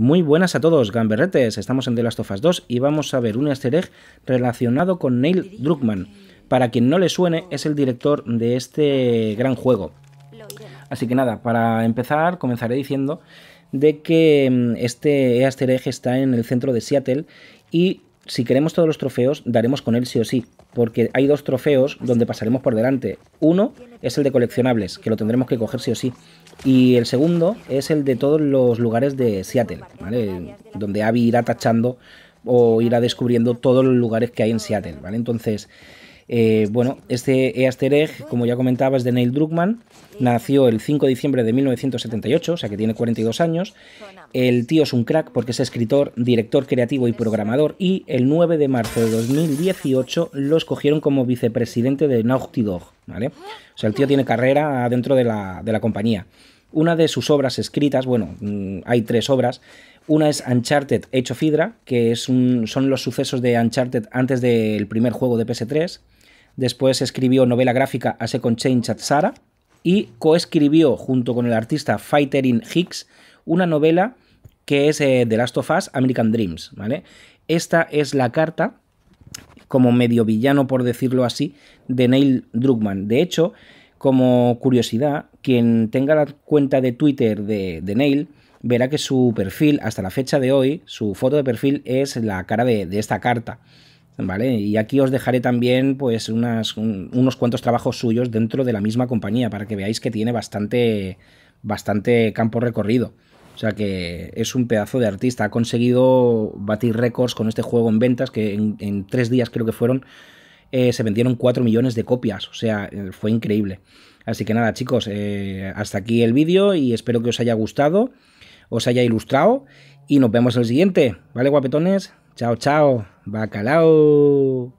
Muy buenas a todos, gamberretes. Estamos en The Last of Us 2 y vamos a ver un easter relacionado con Neil Druckmann. Para quien no le suene, es el director de este gran juego. Así que nada, para empezar, comenzaré diciendo de que mm, este easter está en el centro de Seattle y si queremos todos los trofeos, daremos con él sí o sí porque hay dos trofeos donde pasaremos por delante. Uno es el de coleccionables, que lo tendremos que coger sí o sí. Y el segundo es el de todos los lugares de Seattle, ¿vale? Donde Abby irá tachando o irá descubriendo todos los lugares que hay en Seattle, ¿vale? Entonces, eh, bueno, este Easter Egg, como ya comentaba, es de Neil Druckmann. Nació el 5 de diciembre de 1978, o sea que tiene 42 años. El tío es un crack porque es escritor, director creativo y programador. Y el 9 de marzo de 2018 lo escogieron como vicepresidente de Naughty Dog. O sea, el tío tiene carrera dentro de la, compañía. Una de sus obras escritas, bueno, mm, hay tres obras, una es Uncharted hecho Fidra que es son los sucesos de Uncharted antes del primer juego de PS3. Después escribió novela gráfica A Second Change at y coescribió junto con el artista Fighterin Hicks una novela que es de eh, The Last of Us American Dreams. ¿vale? Esta es la carta, como medio villano, por decirlo así, de Neil Druckmann. De hecho, como curiosidad, quien tenga la cuenta de Twitter de, Neil verá que su perfil, hasta la fecha de hoy, su foto de perfil es la cara de esta carta. ¿vale? Y aquí os dejaré también pues unas, unos cuantos trabajos suyos dentro de la misma compañía para que veáis que tiene bastante, bastante campo recorrido. O sea que es un pedazo de artista. Ha conseguido batir récords con este juego en ventas, que en, tres días creo que fueron, eh, se vendieron 4 millones de copias. O sea, eh, fue increíble. Así que nada, chicos, eh, hasta aquí el vídeo y espero que os haya gustado, os haya ilustrado y nos vemos en el siguiente. ¿Vale, guapetones? Chao, chao. Bacalao.